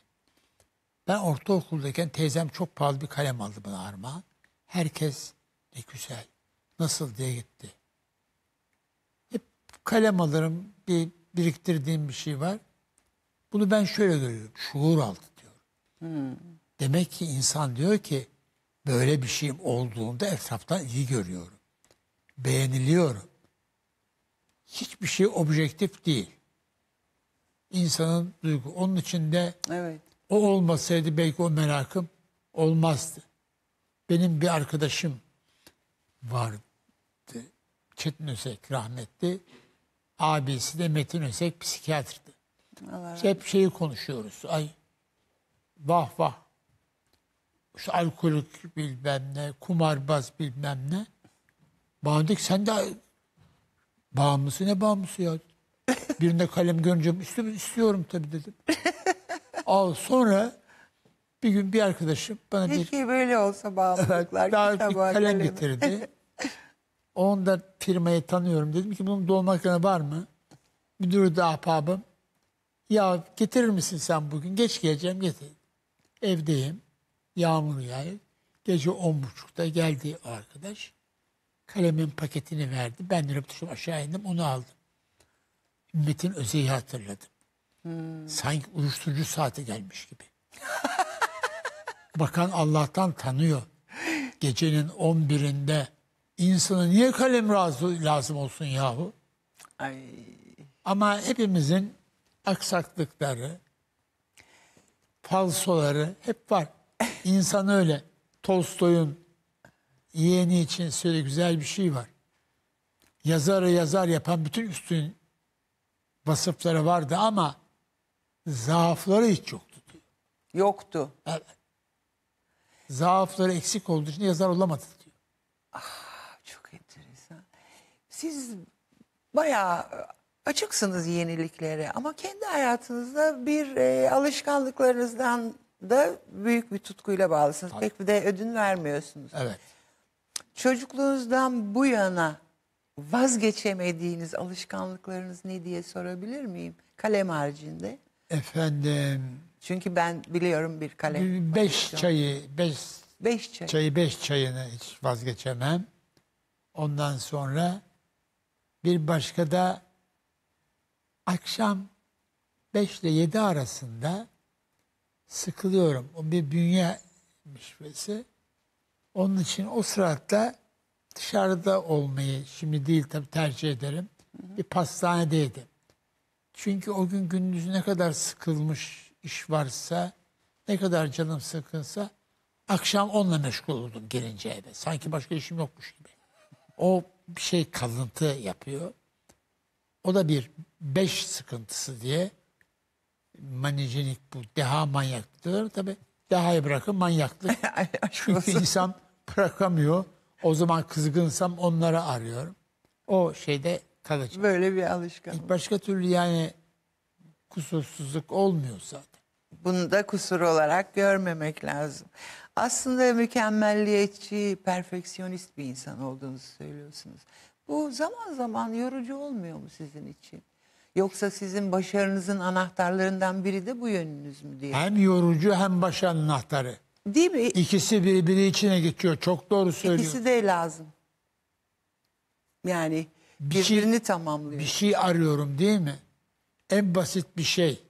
Ben ortaokuldayken teyzem çok pahalı bir kalem aldı bana armağan. Herkes ne güzel, nasıl diye gitti. Hep kalem alırım, bir biriktirdiğim bir şey var. Bunu ben şöyle görüyorum, şuur aldı diyor. Hmm. Demek ki insan diyor ki böyle bir şeyim olduğunda etraftan iyi görüyorum. Beğeniliyorum. Hiçbir şey objektif değil. İnsanın duygu. Onun içinde evet. O olmasaydı belki o merakım olmazdı. Benim bir arkadaşım vardı. Çetin Ösek rahmetli. Abisi de Metin Ösek psikiyatrdı. İşte hep şeyi konuşuyoruz. Ay vah vah. İşte alkolik bilmem ne, kumarbaz bilmem ne. Bağımlılık sen de bağımlısı ne bağımlısı ya? <laughs> Birinde kalem görünce istiyorum, istiyorum tabii dedim. <laughs> Al sonra bir gün bir arkadaşım bana Peki, bir... böyle olsa bağımlılıklar. daha bir kalem, getirdi. <laughs> Onu da firmayı tanıyorum. Dedim ki bunun dolma kanı var mı? Müdürü de ahbabım. Ya getirir misin sen bugün? Geç geleceğim getir. Evdeyim. Yağmur yağıyor. Gece on buçukta geldi arkadaş. Kalemin paketini verdi. Ben de röptuşum aşağı indim onu aldım. Ümmetin özeyi hatırladım. Hmm. Sanki uyuşturucu saati gelmiş gibi. Bakan Allah'tan tanıyor. Gecenin 11'inde insana niye kalem razı, lazım olsun yahu? Ay. Ama hepimizin aksaklıkları, falsoları hep var. İnsan öyle. Tolstoy'un yeğeni için söyle güzel bir şey var. Yazarı yazar yapan bütün üstün vasıfları vardı ama zaafları hiç yoktu diyor. Yoktu. Evet. Zaafları eksik olduğu için yazar olamadı diyor. Ah, çok enteresan. Siz bayağı e, açıksınız yeniliklere ama kendi hayatınızda bir e, alışkanlıklarınızdan da büyük bir tutkuyla bağlısınız. Tabii. Pek bir de ödün vermiyorsunuz. Evet. Çocukluğunuzdan bu yana vazgeçemediğiniz alışkanlıklarınız ne diye sorabilir miyim? Kalem haricinde. Efendim Çünkü ben biliyorum bir kalem. beş çayı, beş Beş çay. çayı beş çayını hiç vazgeçemem. Ondan sonra bir başka da akşam 5 ile 7 arasında sıkılıyorum. O bir bünye müşvesi. Onun için o sırada dışarıda olmayı şimdi değil tabii tercih ederim. Bir pastanede yedim. Çünkü o gün gündüz ne kadar sıkılmış iş varsa, ne kadar canım sıkınsa akşam onunla meşgul oldum gelince eve. Sanki başka işim yokmuş gibi. O bir şey kalıntı yapıyor. O da bir beş sıkıntısı diye manicenik bu deha manyaktır Tabi dehayı bırakın manyaklık. <laughs> Çünkü insan bırakamıyor. O zaman kızgınsam onları arıyorum. O şeyde tadacak. Böyle bir alışkanlık. Başka türlü yani kusursuzluk olmuyor zaten. Bunu da kusur olarak görmemek lazım. Aslında mükemmelliyetçi, perfeksiyonist bir insan olduğunuzu söylüyorsunuz. Bu zaman zaman yorucu olmuyor mu sizin için? Yoksa sizin başarınızın anahtarlarından biri de bu yönünüz mü diye. Hem yorucu hem başarı anahtarı. Değil mi? İkisi birbiri içine geçiyor. Çok doğru söylüyorsun. İkisi de lazım. Yani bir birbirini tamamlıyor. Bir şey arıyorum değil mi? En basit bir şey.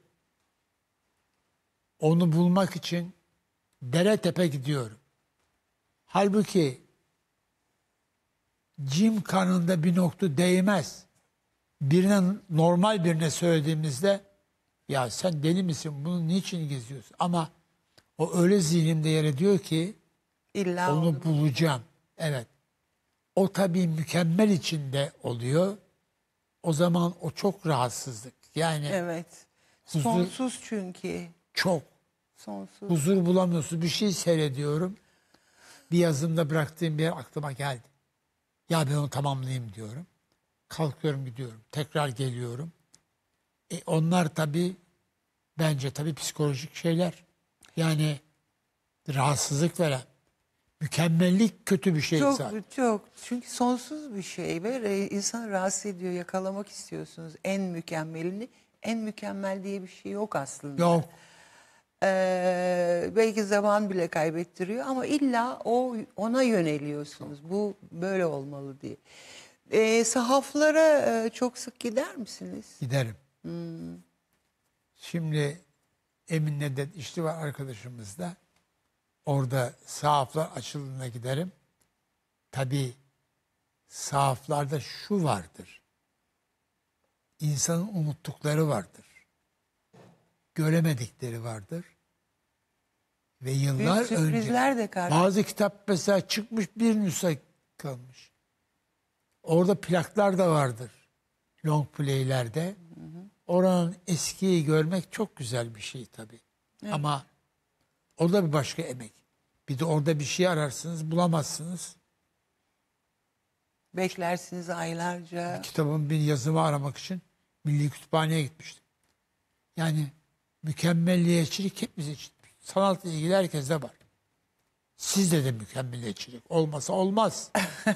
Onu bulmak için dere tepe gidiyorum. Halbuki cim kanında bir nokta değmez. Birine normal birine söylediğimizde ya sen deli misin bunu niçin gizliyorsun? Ama o öyle zihnimde yer ediyor ki İlla onu, onu bulacağım. Evet. O tabii mükemmel içinde oluyor. O zaman o çok rahatsızlık. Yani Evet. huzur Sonsuz çünkü. çok. Sonsuz. Huzur bulamıyorsun. Bir şey seyrediyorum. Bir yazımda bıraktığım bir yer aklıma geldi. Ya ben onu tamamlayayım diyorum. Kalkıyorum gidiyorum. Tekrar geliyorum. E onlar tabii bence tabii psikolojik şeyler. Yani rahatsızlık veren. Mükemmellik kötü bir şey çok, zaten. Çok çünkü sonsuz bir şey ve insan rahatsız ediyor yakalamak istiyorsunuz en mükemmelini. En mükemmel diye bir şey yok aslında. Yok. Ee, belki zaman bile kaybettiriyor ama illa o ona yöneliyorsunuz. Bu böyle olmalı diye. Ee, sahaflara e, çok sık gider misiniz? Giderim. Hmm. Şimdi Emin'le de işte var arkadaşımızda. Orada sahaflar açılığına giderim. Tabi sahaflarda şu vardır. İnsanın unuttukları vardır. Göremedikleri vardır. Ve yıllar önce de bazı kitap mesela çıkmış bir nüsa kalmış. Orada plaklar da vardır. Long playlerde. Oranın eskiyi görmek çok güzel bir şey tabii. Evet. Ama o da bir başka emek. Bir de orada bir şey ararsınız bulamazsınız. Beklersiniz aylarca. Kitabın bir yazımı aramak için Milli Kütüphane'ye gitmiştim. Yani mükemmelliyetçilik hepimiz için. Sanatla ilgili herkeste var. Sizde de mükemmeliyetçilik olmasa olmaz.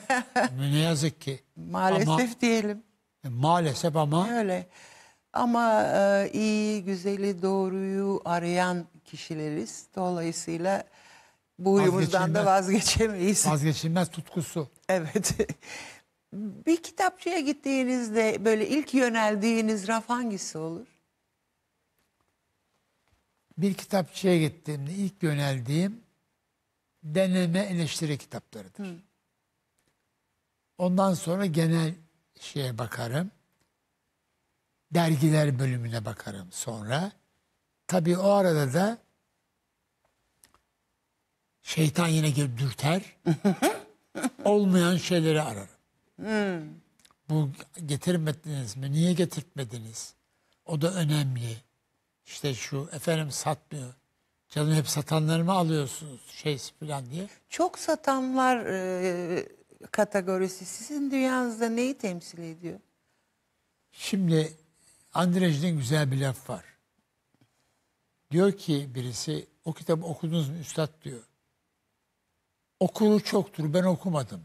<laughs> ne yazık ki. Maalesef ama, diyelim. E, maalesef ama. E, öyle. Ama e, iyi, güzeli, doğruyu arayan kişileriz. Dolayısıyla bu huyumuzdan da vazgeçemeyiz. <laughs> Vazgeçilmez tutkusu. Evet. Bir kitapçıya gittiğinizde böyle ilk yöneldiğiniz raf hangisi olur? Bir kitapçıya gittiğimde ilk yöneldiğim deneme eleştiri kitaplarıdır. Hı. Ondan sonra genel şeye bakarım. Dergiler bölümüne bakarım sonra. Tabii o arada da Şeytan yine gelip dürter. Olmayan şeyleri ararım. Bu getirmediniz mi? Niye getirtmediniz? O da önemli. İşte şu efendim satmıyor. Canım hep satanları mı alıyorsunuz? Şey falan diye. Çok satanlar e, kategorisi sizin dünyanızda neyi temsil ediyor? Şimdi Andrej'den güzel bir laf var. Diyor ki birisi o kitabı okudunuz mu üstad diyor. Okuru çoktur ben okumadım.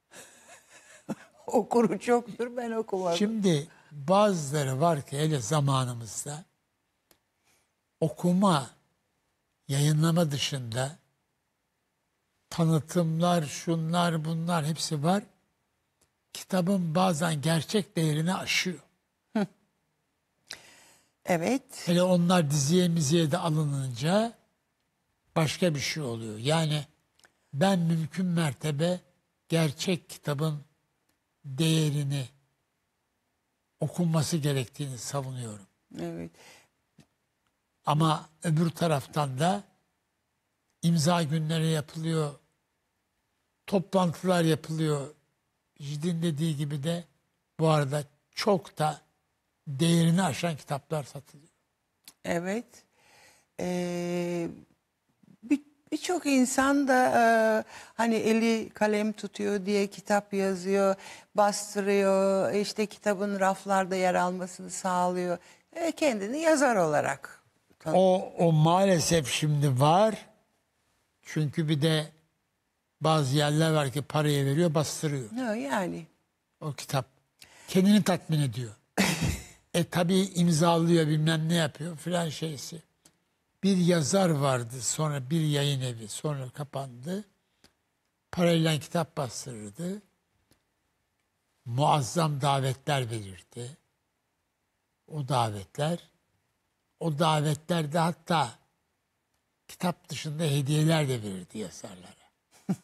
<laughs> Okuru çoktur ben okumadım. Şimdi bazıları var ki hele zamanımızda okuma, yayınlama dışında tanıtımlar, şunlar, bunlar hepsi var. Kitabın bazen gerçek değerini aşıyor. <laughs> Evet. Hele onlar diziye miziye de alınınca başka bir şey oluyor. Yani ben mümkün mertebe gerçek kitabın değerini okunması gerektiğini savunuyorum. Evet. Ama öbür taraftan da imza günleri yapılıyor, toplantılar yapılıyor. Jid'in dediği gibi de bu arada çok da değerini aşan kitaplar satılıyor. Evet. Ee, Birçok insan da e, hani eli kalem tutuyor diye kitap yazıyor, bastırıyor, işte kitabın raflarda yer almasını sağlıyor. E, kendini yazar olarak. O, o maalesef şimdi var. Çünkü bir de bazı yerler var ki parayı veriyor, bastırıyor. Ne yani? O kitap. Kendini tatmin ediyor. <laughs> e tabii imzalıyor bilmem ne yapıyor filan şeysi bir yazar vardı. Sonra bir yayın evi. Sonra kapandı. Parayla kitap bastırırdı. Muazzam davetler verirdi. O davetler. O davetlerde hatta kitap dışında hediyeler de verirdi yazarlara. <laughs>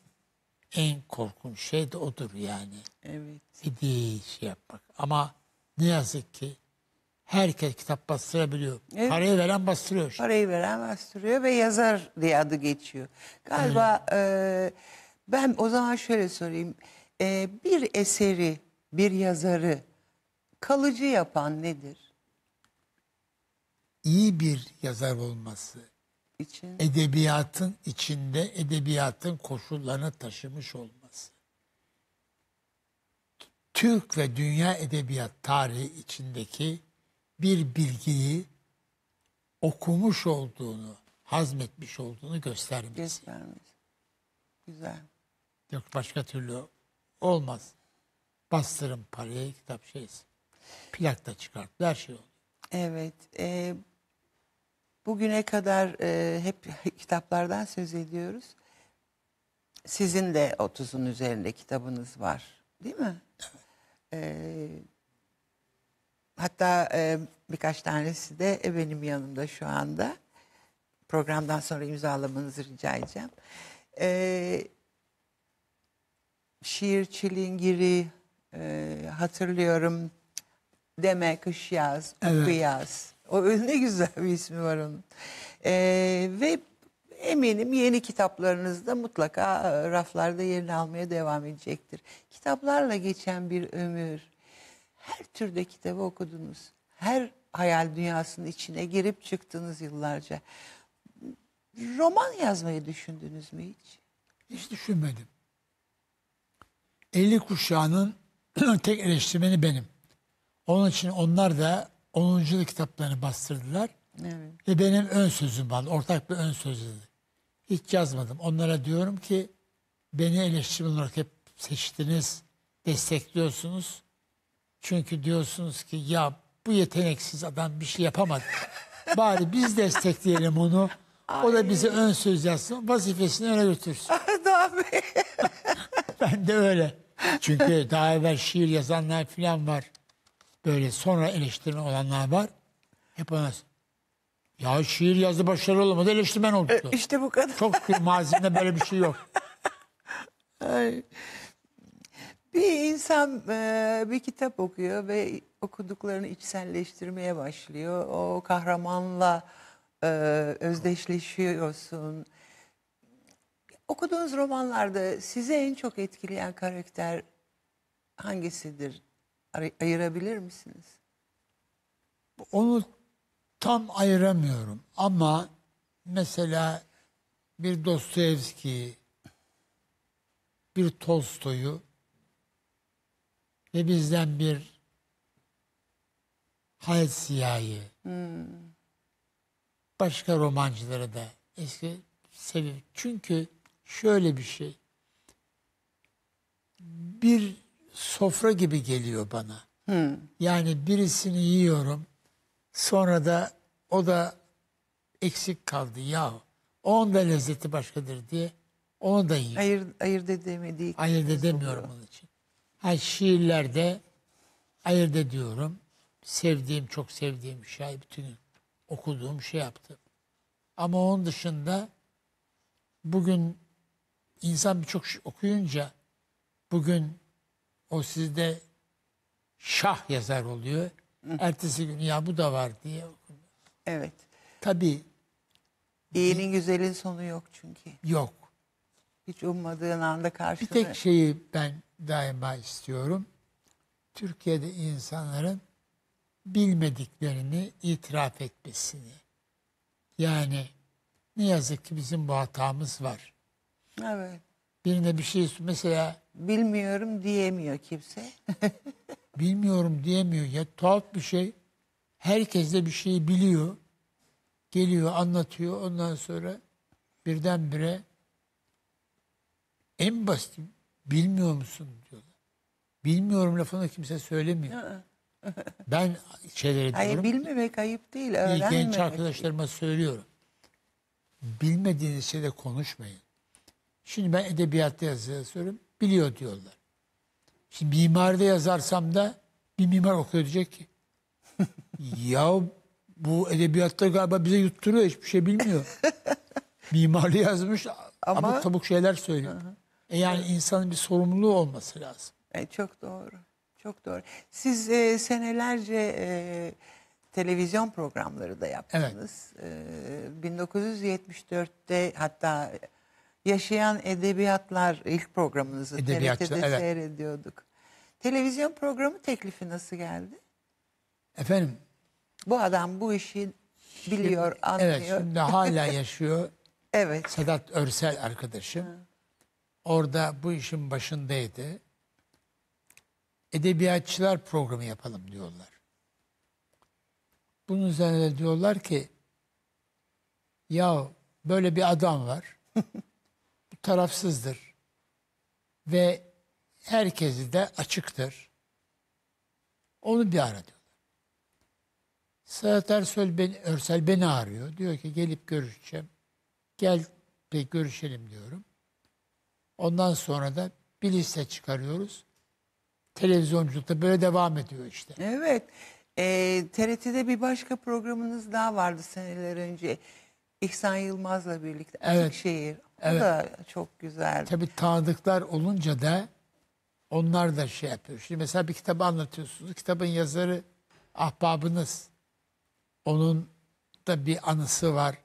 en korkunç şey de odur yani. Evet. Hediye şey yapmak. Ama ne yazık ki herkes kitap bastırabiliyor. Evet. Parayı veren bastırıyor. Parayı veren bastırıyor ve yazar diye adı geçiyor. Galiba e, ben o zaman şöyle sorayım. E, bir eseri, bir yazarı kalıcı yapan nedir? İyi bir yazar olması. İçin. Edebiyatın içinde edebiyatın koşullarını taşımış olması. Türk ve dünya edebiyat tarihi içindeki bir bilgiyi okumuş olduğunu, hazmetmiş olduğunu göstermez. Göstermez. Güzel. Yok başka türlü olmaz. Bastırın parayı kitap şeysi. Plak da çıkart. Her şey olur. Evet. E, bugüne kadar e, hep <laughs> kitaplardan söz ediyoruz. Sizin de 30'un üzerinde kitabınız var. Değil mi? Evet. E, Hatta e, birkaç tanesi de benim yanımda şu anda. Programdan sonra imzalamanızı rica edeceğim. E, şiir çilingiri e, hatırlıyorum. Deme kış yaz, evet. yaz. O <laughs> ne güzel bir ismi var onun. E, ve eminim yeni kitaplarınız da mutlaka raflarda yerini almaya devam edecektir. Kitaplarla geçen bir ömür her türde kitabı okudunuz. Her hayal dünyasının içine girip çıktınız yıllarca. Roman yazmayı düşündünüz mü hiç? Hiç düşünmedim. 50 kuşağının <clears throat> tek eleştirmeni benim. Onun için onlar da 10. kitaplarını bastırdılar. Evet. Ve benim ön sözüm var, Ortak bir ön söz Hiç yazmadım. Onlara diyorum ki beni eleştirmen olarak hep seçtiniz, destekliyorsunuz. Çünkü diyorsunuz ki ya bu yeteneksiz adam bir şey yapamadı. <laughs> Bari biz destekleyelim onu. O da bize ön söz yazsın. Vazifesini öne götürsün. Arda ah, Bey. <laughs> Ben de öyle. Çünkü daha evvel şiir yazanlar falan var. Böyle sonra eleştirmen olanlar var. Hep ona ya şiir yazdı başarılı olmadı eleştirmen oldu. E, işte bu kadar. Çok şükür mazimde böyle bir şey yok. <laughs> Ay. Bir insan e, bir kitap okuyor ve okuduklarını içselleştirmeye başlıyor. O kahramanla e, özdeşleşiyorsun. Okuduğunuz romanlarda size en çok etkileyen karakter hangisidir? Ay- ayırabilir misiniz? Onu tam ayıramıyorum ama mesela bir Dostoyevski'yi, bir Tolstoy'u ve bizden bir Halit Siyah'ı hmm. başka romancıları da eski sevip çünkü şöyle bir şey bir sofra gibi geliyor bana. Hmm. Yani birisini yiyorum sonra da o da eksik kaldı yahu. Onun da lezzeti başkadır diye onu da yiyor. hayır hayır edemediği. hayır edemiyorum onun için. Ay şiirlerde ayırt ediyorum. Sevdiğim, çok sevdiğim şair şey. bütün okuduğum şey yaptım. Ama onun dışında bugün insan birçok şey okuyunca bugün o sizde şah yazar oluyor. Ertesi gün ya bu da var diye okunuyor. Evet. Tabii. İyinin güzelin sonu yok çünkü. Yok. Hiç ummadığın anda karşına. Bir tek şeyi ben daima istiyorum. Türkiye'de insanların bilmediklerini itiraf etmesini. Yani ne yazık ki bizim bu hatamız var. Evet. Birine bir şey mesela... Bilmiyorum diyemiyor kimse. <laughs> bilmiyorum diyemiyor. Ya tuhaf bir şey. Herkes de bir şeyi biliyor. Geliyor anlatıyor. Ondan sonra birdenbire en basit Bilmiyor musun diyorlar. Bilmiyorum lafını kimse söylemiyor. <laughs> ben şeyleri Hayır, diyorum. bilmemek ayıp değil. Öğrenmemek. Genç arkadaşlarıma söylüyorum. Bilmediğiniz şeyde konuşmayın. Şimdi ben edebiyatta yazıyorum. Biliyor diyorlar. Şimdi mimarda yazarsam da bir mimar okuyor diyecek ki. <laughs> ya bu edebiyatta galiba bize yutturuyor hiçbir şey bilmiyor. <laughs> Mimarlı yazmış ama, ama tabuk şeyler söylüyor. Hı hı. E yani insanın bir sorumluluğu olması lazım. E, çok doğru. Çok doğru. Siz e, senelerce e, televizyon programları da yaptınız. Evet. E, 1974'te hatta Yaşayan Edebiyatlar ilk programınızı Edebiyatçı, TRT'de evet. seyrediyorduk. Televizyon programı teklifi nasıl geldi? Efendim? Bu adam bu işi biliyor, şimdi, anlıyor. Evet, şimdi hala <laughs> yaşıyor. evet. Sedat Örsel arkadaşım. Ha orada bu işin başındaydı. Edebiyatçılar programı yapalım diyorlar. Bunun üzerine diyorlar ki ya böyle bir adam var. bu tarafsızdır. Ve herkesi de açıktır. Onu bir ara diyorlar. Sedat Ersel beni, Örsel beni arıyor. Diyor ki gelip görüşeceğim. Gel bir görüşelim diyorum. Ondan sonra da bir liste çıkarıyoruz. Televizyonculukta böyle devam ediyor işte. Evet. E, ee, TRT'de bir başka programınız daha vardı seneler önce. İhsan Yılmaz'la birlikte evet. Şehir. O evet. da çok güzel. Tabii tanıdıklar olunca da onlar da şey yapıyor. Şimdi mesela bir kitabı anlatıyorsunuz. Kitabın yazarı ahbabınız. Onun da bir anısı var.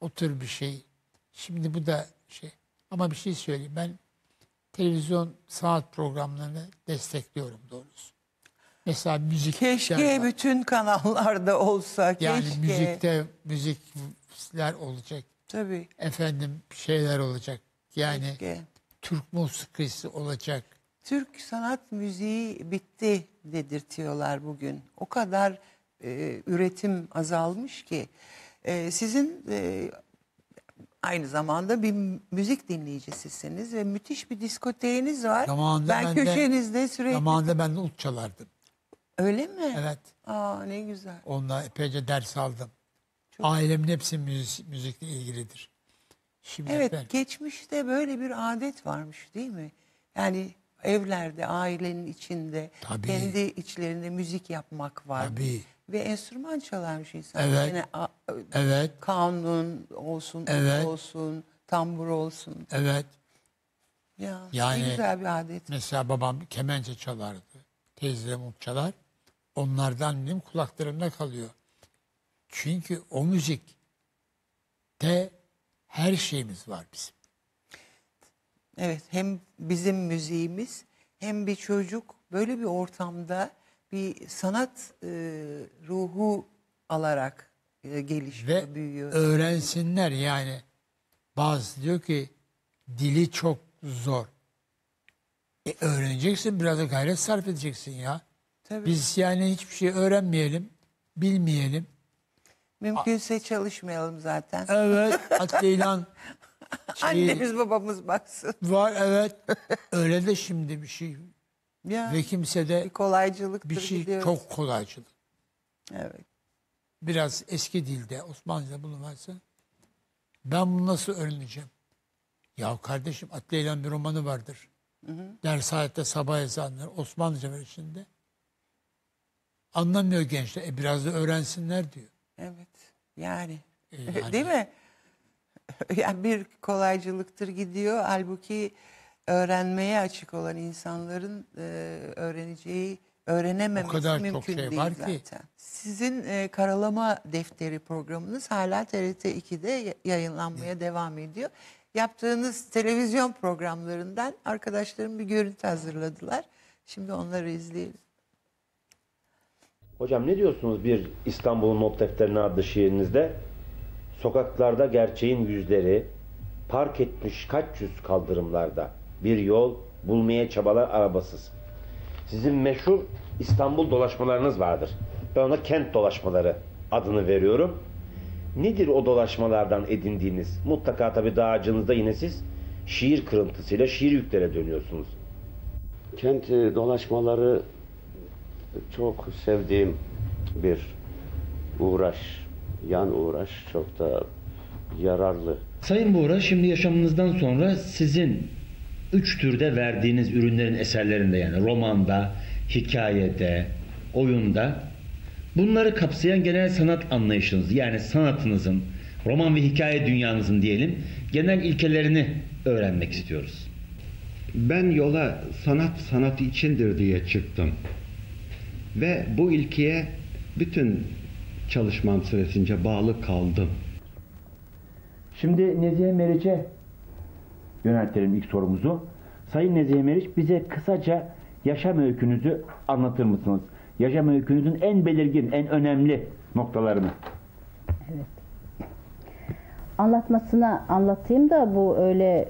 O tür bir şey. Şimdi bu da şey. Ama bir şey söyleyeyim. Ben televizyon sanat programlarını destekliyorum doğrusu. Mesela müzik. Keşke bütün kanallarda olsa. Yani keşke. müzikte müzikler olacak. Tabii. Efendim şeyler olacak. Yani keşke. Türk musikisi olacak. Türk sanat müziği bitti dedirtiyorlar bugün. O kadar e, üretim azalmış ki. E, sizin e, aynı zamanda bir müzik dinleyicisisiniz ve müthiş bir diskoteğiniz var. Zamanında ben, ben köşenizde de, sürekli... Zamanında ben de ut çalardım. Öyle mi? Evet. Aa ne güzel. Onunla epeyce ders aldım. Çok Ailemin hepsi müzik, müzikle ilgilidir. Şimdi evet ben... geçmişte böyle bir adet varmış değil mi? Yani evlerde, ailenin içinde, Tabii. kendi içlerinde müzik yapmak var. Tabii. Ve enstrüman çalarmış insan. Evet. Yani, a, evet. Kanun olsun, evet. olsun, tambur olsun. Evet. Ya, yani, güzel bir adet. Mesela babam kemençe çalardı. Teyzem ut çalar. Onlardan benim kulaklarımda kalıyor. Çünkü o müzik müzikte her şeyimiz var bizim. Evet hem bizim müziğimiz hem bir çocuk böyle bir ortamda bir sanat e, ruhu alarak e, gelişiyor, Ve büyüyor. öğrensinler yani. Bazı diyor ki dili çok zor. E, öğreneceksin biraz da gayret sarf edeceksin ya. Tabii. Biz yani hiçbir şey öğrenmeyelim, bilmeyelim. Mümkünse çalışmayalım zaten. Evet, <laughs> hatta <laughs> şey Annemiz babamız baksın. var evet. Öyle de şimdi bir şey ya, Ve kimse de bir, kolaycılıktır bir şey biliyoruz. çok kolaycılık. Evet. Biraz eski dilde Osmanlıca bunu varsa ben bunu nasıl öğreneceğim? Ya kardeşim Atleyla'nın bir romanı vardır. Hı hı. Ders saatte sabah ezanları Osmanlıca var içinde. Anlamıyor gençler. E biraz da öğrensinler diyor. Evet. Yani. E, <laughs> yani. Değil mi? <laughs> Yani bir kolaycılıktır gidiyor. Halbuki öğrenmeye açık olan insanların e, öğreneceği öğrenememesi o kadar mümkün çok şey değil var ki. zaten. Sizin e, karalama defteri programınız hala TRT 2'de yayınlanmaya Hı. devam ediyor. Yaptığınız televizyon programlarından arkadaşlarım bir görüntü hazırladılar. Şimdi onları izleyelim. Hocam ne diyorsunuz bir İstanbul'un not defterine adlı şiirinizde? Sokaklarda gerçeğin yüzleri, park etmiş kaç yüz kaldırımlarda bir yol bulmaya çabalar arabasız. Sizin meşhur İstanbul dolaşmalarınız vardır. Ben ona kent dolaşmaları adını veriyorum. Nedir o dolaşmalardan edindiğiniz? Mutlaka tabii dağcınızda yine siz şiir kırıntısıyla şiir yüklere dönüyorsunuz. Kent e, dolaşmaları çok sevdiğim bir uğraş, yan uğraş çok da yararlı. Sayın Buğra şimdi yaşamınızdan sonra sizin üç türde verdiğiniz ürünlerin eserlerinde yani romanda, hikayede, oyunda bunları kapsayan genel sanat anlayışınız yani sanatınızın roman ve hikaye dünyanızın diyelim genel ilkelerini öğrenmek istiyoruz. Ben yola sanat sanat içindir diye çıktım. Ve bu ilkiye bütün çalışmam süresince bağlı kaldım. Şimdi Nezihe Meriç'e yöneltelim ilk sorumuzu. Sayın Nezih Meriç bize kısaca yaşam öykünüzü anlatır mısınız? Yaşam öykünüzün en belirgin, en önemli noktalarını. Evet. Anlatmasına anlatayım da bu öyle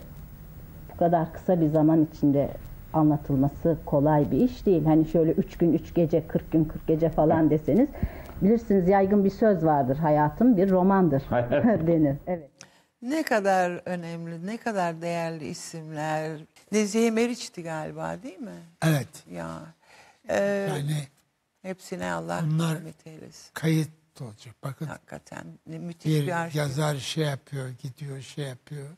bu kadar kısa bir zaman içinde anlatılması kolay bir iş değil. Hani şöyle üç gün üç gece kırk gün kırk gece falan deseniz bilirsiniz yaygın bir söz vardır hayatım bir romandır <laughs> <laughs> denir. Evet. Ne kadar önemli, ne kadar değerli isimler. Nezihe Meriç'ti galiba değil mi? Evet. Ya. Ee, yani hepsine Allah bunlar rahmet eylesin. Kayıt olacak. Bakın. Hakikaten ne müthiş bir, bir arşiv. yazar şey yapıyor, gidiyor şey yapıyor.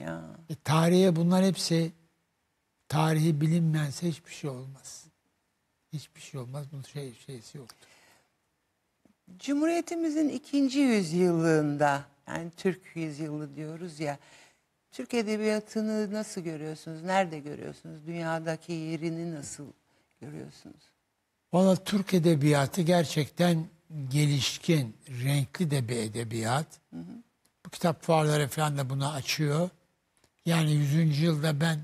Ya. E, tarihe bunlar hepsi tarihi bilinmeyense hiçbir şey olmaz. Hiçbir şey olmaz. Bunun şey şeysi yoktur. Cumhuriyetimizin ikinci yüzyılında yani Türk yüzyılı diyoruz ya. Türk edebiyatını nasıl görüyorsunuz? Nerede görüyorsunuz? Dünyadaki yerini nasıl görüyorsunuz? Valla Türk edebiyatı gerçekten gelişkin, renkli de bir edebiyat. Hı hı. Bu kitap fuarları falan da bunu açıyor. Yani 100. yılda ben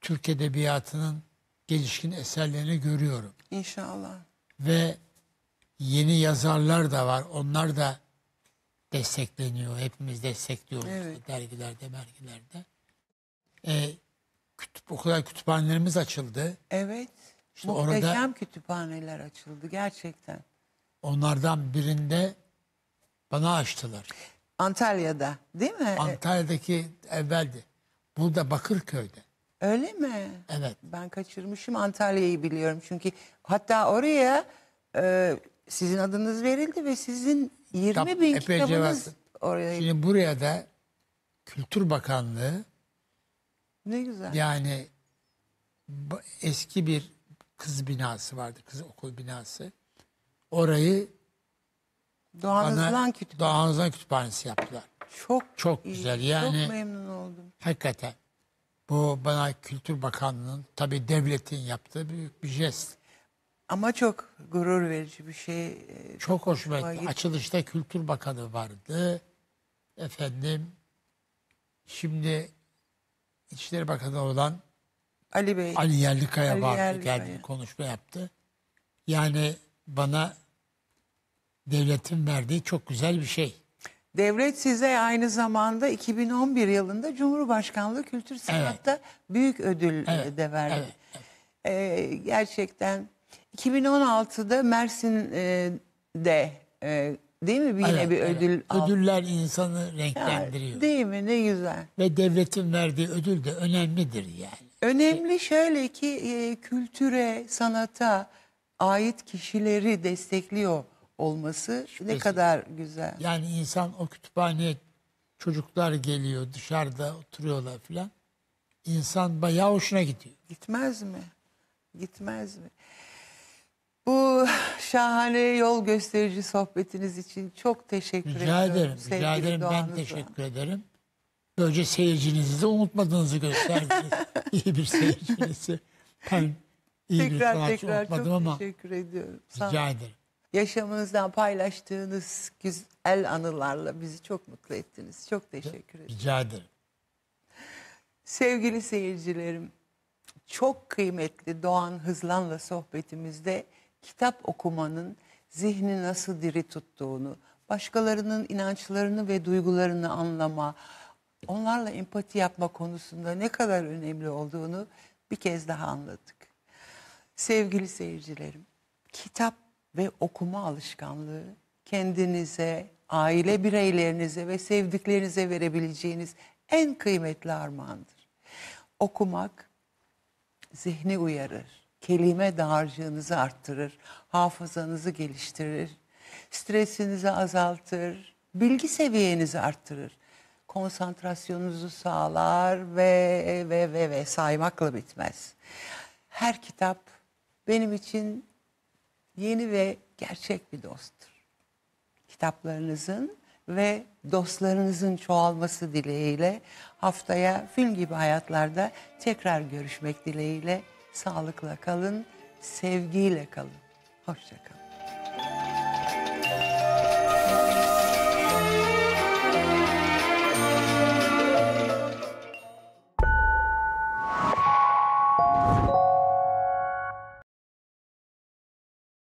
Türk edebiyatının gelişkin eserlerini görüyorum. İnşallah. Ve yeni yazarlar da var. Onlar da destekleniyor. Hepimiz destekliyoruz evet. işte dergilerde, mergilerde. Ee, kütüp, okula kütüphanelerimiz açıldı. Evet. İşte Muhteşem orada, kütüphaneler açıldı gerçekten. Onlardan birinde bana açtılar. Antalya'da değil mi? Antalya'daki evveldi. Burada Bakırköy'de. Öyle mi? Evet. Ben kaçırmışım Antalya'yı biliyorum. Çünkü hatta oraya e, sizin adınız verildi ve sizin 20 kitap, bin kitabınız oraya. Şimdi buraya da Kültür Bakanlığı ne güzel. Yani eski bir kız binası vardı, kız okul binası. Orayı Doğan Özlan Kütüphanesi. Doğan Kütüphanesi yaptılar. Çok çok iyi, güzel. Yani çok memnun oldum. Hakikaten. Bu bana Kültür Bakanlığı'nın tabii devletin yaptığı büyük bir jest. Ama çok gurur verici bir şey. E, çok, hoşuma gitti. gitti. Açılışta Kültür Bakanı vardı. Efendim şimdi İçişleri Bakanı olan Ali Bey. Ali Yerlikaya Ali vardı. Yerlikaya. Geldi konuşma yaptı. Yani bana devletin verdiği çok güzel bir şey. Devlet size aynı zamanda 2011 yılında Cumhurbaşkanlığı Kültür Sanat'ta evet. büyük ödül evet. de verdi. Evet. evet. Ee, gerçekten 2016'da Mersin'de e, e, değil mi yine Evet, bir evet. ödül aldı? Ödüller insanı renklendiriyor. Değil mi? Ne güzel. Ve devletin verdiği ödül de önemlidir yani. Önemli şöyle ki e, kültüre, sanata ait kişileri destekliyor olması ne kadar güzel. Yani insan o kütüphaneye çocuklar geliyor dışarıda oturuyorlar filan. İnsan bayağı hoşuna gidiyor. Gitmez mi? Gitmez mi? Bu şahane yol gösterici sohbetiniz için çok teşekkür Rica ediyorum. Ederim, sevgili rica ederim. Ben teşekkür ederim. Böylece seyircinizi de unutmadığınızı gösterdiniz. <laughs> İyi bir seyircinizi. Ben iyi bir Tekrar sanatçı tekrar unutmadım çok ama teşekkür ediyorum. Sağ rica ederim. Yaşamınızdan paylaştığınız güzel anılarla bizi çok mutlu ettiniz. Çok teşekkür ederim. Rica ederim. Sevgili seyircilerim, çok kıymetli Doğan Hızlan'la sohbetimizde kitap okumanın zihni nasıl diri tuttuğunu, başkalarının inançlarını ve duygularını anlama, onlarla empati yapma konusunda ne kadar önemli olduğunu bir kez daha anladık. Sevgili seyircilerim, kitap ve okuma alışkanlığı kendinize, aile bireylerinize ve sevdiklerinize verebileceğiniz en kıymetli armağandır. Okumak zihni uyarır kelime dağarcığınızı arttırır, hafızanızı geliştirir, stresinizi azaltır, bilgi seviyenizi arttırır. Konsantrasyonunuzu sağlar ve ve ve ve saymakla bitmez. Her kitap benim için yeni ve gerçek bir dosttur. Kitaplarınızın ve dostlarınızın çoğalması dileğiyle haftaya film gibi hayatlarda tekrar görüşmek dileğiyle Sağlıkla kalın, sevgiyle kalın. Hoşça kalın.